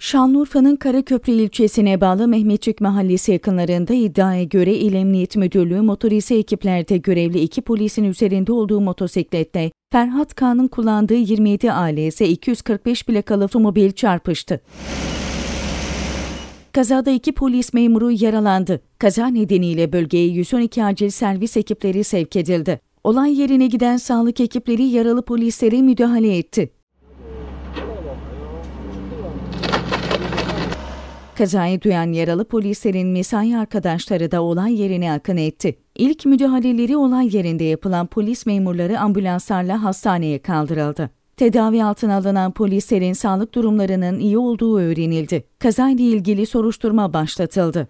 Şanlıurfa'nın Karaköprü ilçesine bağlı Mehmetçik Mahallesi yakınlarında iddiaya göre İl Emniyet Müdürlüğü motorize ekiplerde görevli iki polisin üzerinde olduğu motosiklette Ferhat Kağan'ın kullandığı 27 ALS 245 plakalı otomobil çarpıştı. Kazada iki polis memuru yaralandı. Kaza nedeniyle bölgeye 112 acil servis ekipleri sevk edildi. Olay yerine giden sağlık ekipleri yaralı polislere müdahale etti. Kazayı duyan yaralı polislerin mesai arkadaşları da olay yerine akın etti. İlk müdahaleleri olay yerinde yapılan polis memurları ambulanslarla hastaneye kaldırıldı. Tedavi altına alınan polislerin sağlık durumlarının iyi olduğu öğrenildi. Kazayla ilgili soruşturma başlatıldı.